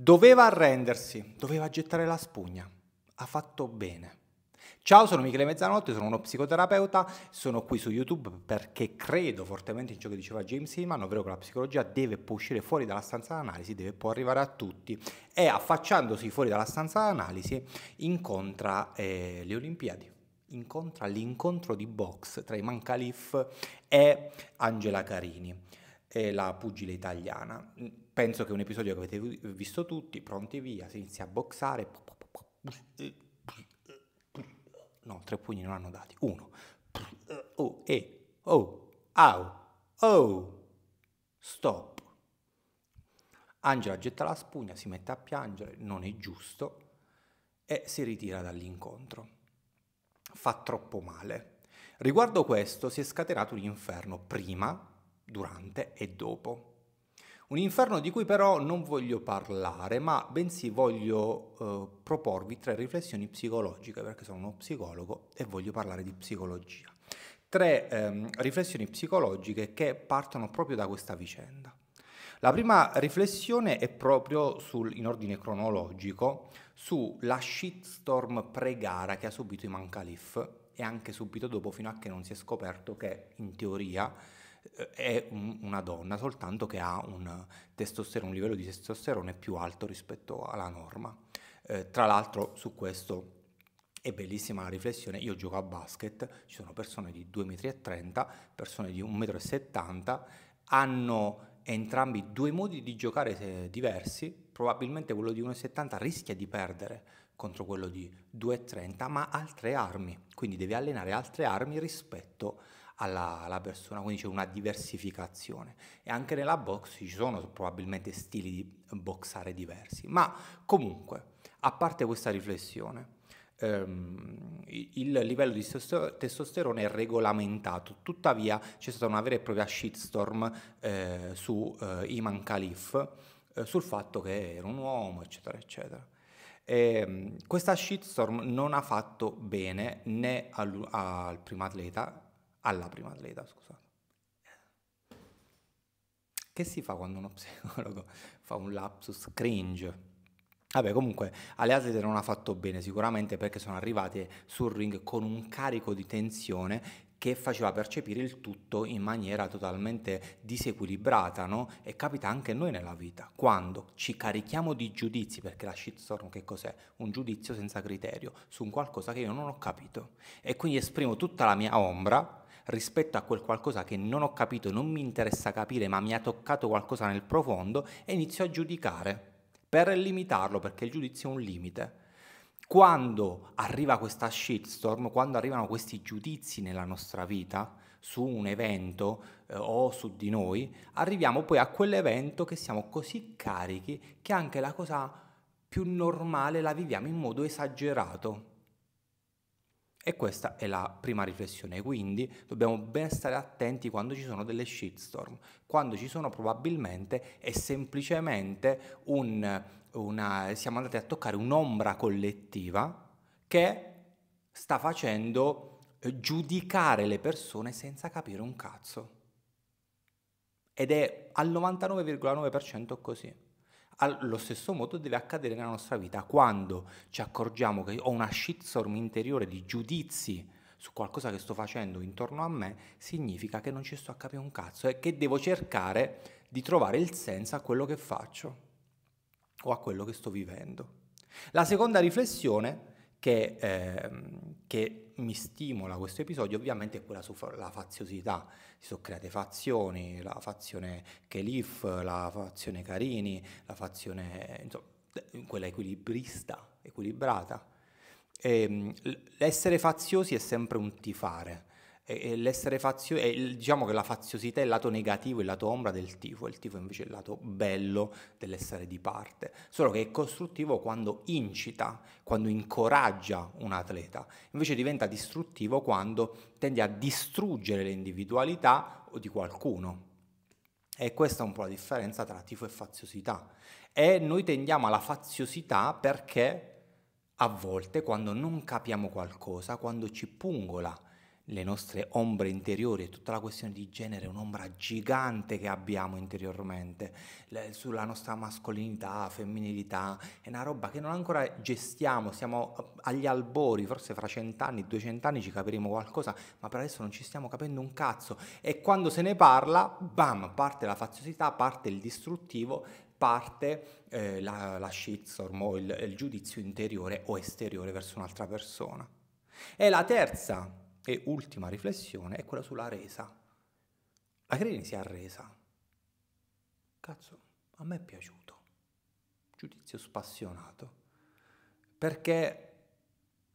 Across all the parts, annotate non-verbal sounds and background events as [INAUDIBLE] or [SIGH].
Doveva arrendersi, doveva gettare la spugna. Ha fatto bene. Ciao, sono Michele Mezzanotte, sono uno psicoterapeuta, sono qui su YouTube perché credo fortemente in ciò che diceva James Seaman, ovvero che la psicologia deve uscire fuori dalla stanza d'analisi, deve può arrivare a tutti e affacciandosi fuori dalla stanza d'analisi incontra eh, le Olimpiadi, incontra l'incontro di box tra Iman Khalif e Angela Carini, eh, la pugile italiana Penso che è un episodio che avete visto tutti, pronti via, si inizia a boxare. No, tre pugni non hanno dati. Uno. Oh, e, oh, au, oh, stop. Angela getta la spugna, si mette a piangere, non è giusto, e si ritira dall'incontro. Fa troppo male. Riguardo questo si è scatenato l'inferno prima, durante e dopo. Un inferno di cui però non voglio parlare, ma bensì voglio eh, proporvi tre riflessioni psicologiche, perché sono uno psicologo e voglio parlare di psicologia. Tre ehm, riflessioni psicologiche che partono proprio da questa vicenda. La prima riflessione è proprio sul, in ordine cronologico sulla shitstorm pre-gara che ha subito Iman Khalif e anche subito dopo fino a che non si è scoperto che in teoria è un, una donna, soltanto che ha un, un, livello di testosterone più alto rispetto alla norma. Eh, tra l'altro su questo è bellissima la riflessione, io gioco a basket, ci sono persone di 2,30 m, persone di 1,70 m, hanno entrambi due modi di giocare eh, diversi, probabilmente quello di 1,70 m rischia di perdere contro quello di 2,30, ma altre armi, quindi devi allenare altre armi rispetto a alla, alla persona, quindi c'è una diversificazione. E anche nella box ci sono probabilmente stili di boxare diversi, ma comunque, a parte questa riflessione, Um, il livello di testosterone è regolamentato. Tuttavia c'è stata una vera e propria shitstorm eh, su eh, Iman Khalif eh, sul fatto che era un uomo, eccetera, eccetera. E, ehm, questa shitstorm non ha fatto bene né al, al primo atleta alla prima atleta, scusate. Che si fa quando uno [LAUGHS] psicologo fa un lapsus cringe? Vabbè, comunque alle atlete non ha fatto bene sicuramente perché sono arrivate sul ring con un carico di tensione che faceva percepire il tutto in maniera totalmente disequilibrata, no? E capita anche noi nella vita, quando ci carichiamo di giudizi, perché la shitstorm che cos'è? Un giudizio senza criterio su un qualcosa che io non ho capito. E quindi esprimo tutta la mia ombra rispetto a quel qualcosa che non ho capito, non mi interessa capire, ma mi ha toccato qualcosa nel profondo e inizio a giudicare per limitarlo, perché il giudizio è un limite. Quando arriva questa shitstorm, quando arrivano questi giudizi nella nostra vita su un evento eh, o su di noi, arriviamo poi a quell'evento che siamo così carichi che anche la cosa più normale la viviamo in modo esagerato e questa è la prima riflessione, quindi dobbiamo ben stare attenti quando ci sono delle shitstorm. Quando ci sono probabilmente è semplicemente un, una, siamo andati a toccare un'ombra collettiva che sta facendo eh, giudicare le persone senza capire un cazzo. Ed è al 99,9% così. Allo stesso modo deve accadere nella nostra vita quando ci accorgiamo che ho una shitstorm interiore di giudizi su qualcosa che sto facendo intorno a me, significa che non ci sto a capire un cazzo e che devo cercare di trovare il senso a quello che faccio o a quello che sto vivendo. La seconda riflessione che, eh, che mi stimola questo episodio ovviamente è quella sulla faziosità. Si sono create fazioni, la fazione Kelif, la fazione Carini, la fazione, insomma, quella equilibrista, equilibrata. E, ehm, l'essere faziosi è sempre un tifare, e, l'essere fazio, e diciamo che la faziosità è il lato negativo, il lato ombra del tifo, il tifo invece è il lato bello dell'essere di parte, solo che è costruttivo quando incita, quando incoraggia un atleta, invece diventa distruttivo quando tende a distruggere l'individualità o di qualcuno. E questa è un po' la differenza tra tifo e faziosità. E noi tendiamo alla faziosità perché a volte quando non capiamo qualcosa, quando ci pungola le nostre ombre interiori e tutta la questione di genere è un'ombra gigante che abbiamo interiormente sulla nostra mascolinità, femminilità, è una roba che non ancora gestiamo, siamo eh, agli albori, forse fra cent'anni, duecent'anni ci capiremo qualcosa, ma per adesso non ci stiamo capendo un cazzo e quando se ne parla, bam, parte la faziosità, parte il distruttivo, parte eh, la, la shitstorm o il, il giudizio interiore o esteriore verso un'altra persona. E la terza e ultima riflessione è quella sulla resa. La Creni si è arresa. Cazzo, a me è piaciuto. Giudizio spassionato. Perché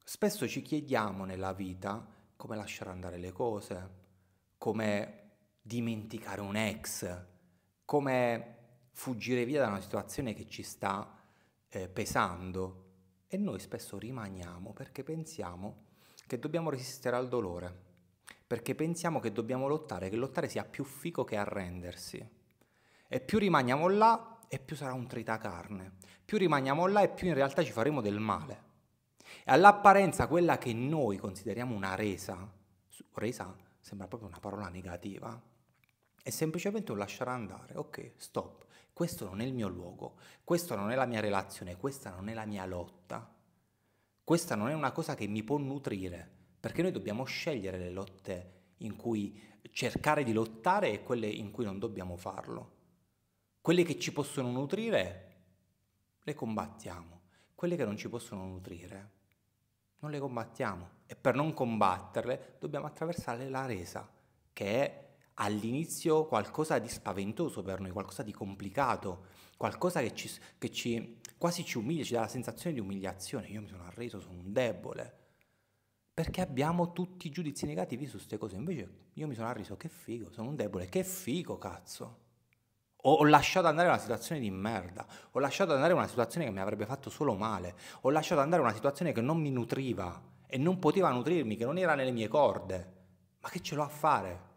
spesso ci chiediamo nella vita come lasciare andare le cose, come dimenticare un ex, come fuggire via da una situazione che ci sta eh, pesando. E noi spesso rimaniamo perché pensiamo che dobbiamo resistere al dolore, perché pensiamo che dobbiamo lottare, che lottare sia più fico che arrendersi. E più rimaniamo là, e più sarà un tritacarne. Più rimaniamo là, e più in realtà ci faremo del male. E all'apparenza quella che noi consideriamo una resa, resa sembra proprio una parola negativa, è semplicemente un lasciare andare, ok, stop, questo non è il mio luogo, questa non è la mia relazione, questa non è la mia lotta. Questa non è una cosa che mi può nutrire, perché noi dobbiamo scegliere le lotte in cui cercare di lottare e quelle in cui non dobbiamo farlo. Quelle che ci possono nutrire le combattiamo, quelle che non ci possono nutrire non le combattiamo e per non combatterle dobbiamo attraversare la resa, che è all'inizio qualcosa di spaventoso per noi, qualcosa di complicato, qualcosa che, ci, che ci, quasi ci umilia, ci dà la sensazione di umiliazione. Io mi sono arreso, sono un debole. Perché abbiamo tutti i giudizi negativi su queste cose. Invece io mi sono arreso, che figo, sono un debole, che figo cazzo. Ho, ho lasciato andare una situazione di merda, ho lasciato andare una situazione che mi avrebbe fatto solo male, ho lasciato andare una situazione che non mi nutriva e non poteva nutrirmi, che non era nelle mie corde. Ma che ce l'ho a fare?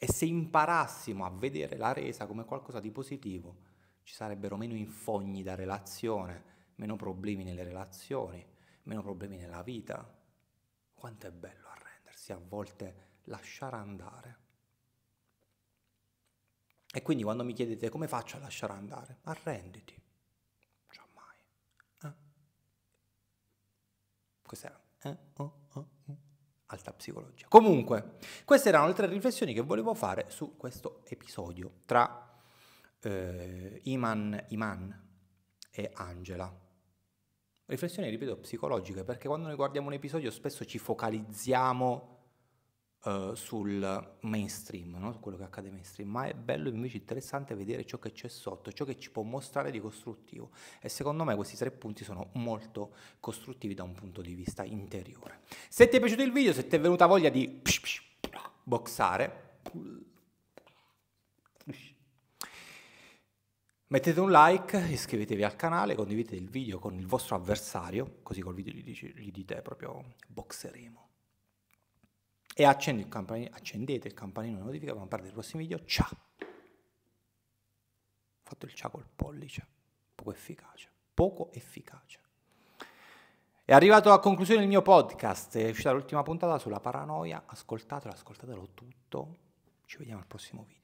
E se imparassimo a vedere la resa come qualcosa di positivo, ci sarebbero meno infogni da relazione, meno problemi nelle relazioni, meno problemi nella vita. Quanto è bello arrendersi, a volte lasciare andare. E quindi quando mi chiedete come faccio a lasciare andare, arrenditi. Giammai. Eh? Cos'era? Eh? Oh, oh, oh psicologia. Comunque, queste erano le tre riflessioni che volevo fare su questo episodio tra eh, Iman, Iman e Angela. Riflessioni, ripeto, psicologiche, perché quando noi guardiamo un episodio spesso ci focalizziamo eh, sul mainstream, no? su quello che accade mainstream, ma è bello invece interessante vedere ciò che c'è sotto, ciò che ci può mostrare di costruttivo e secondo me questi tre punti sono molto costruttivi da un punto di vista interiore. Se ti è piaciuto il video, se ti è venuta voglia di boxare, Mettete un like, iscrivetevi al canale, condividete il video con il vostro avversario, così col video gli, dice, gli dite proprio boxeremo e accendi il campanile, accendete il campanino notifica per non perdere i prossimi video. Ciao! Ho fatto il ciao col pollice, poco efficace, poco efficace. È arrivato a conclusione il mio podcast, è uscita l'ultima puntata sulla paranoia, ascoltatelo, ascoltatelo tutto, ci vediamo al prossimo video.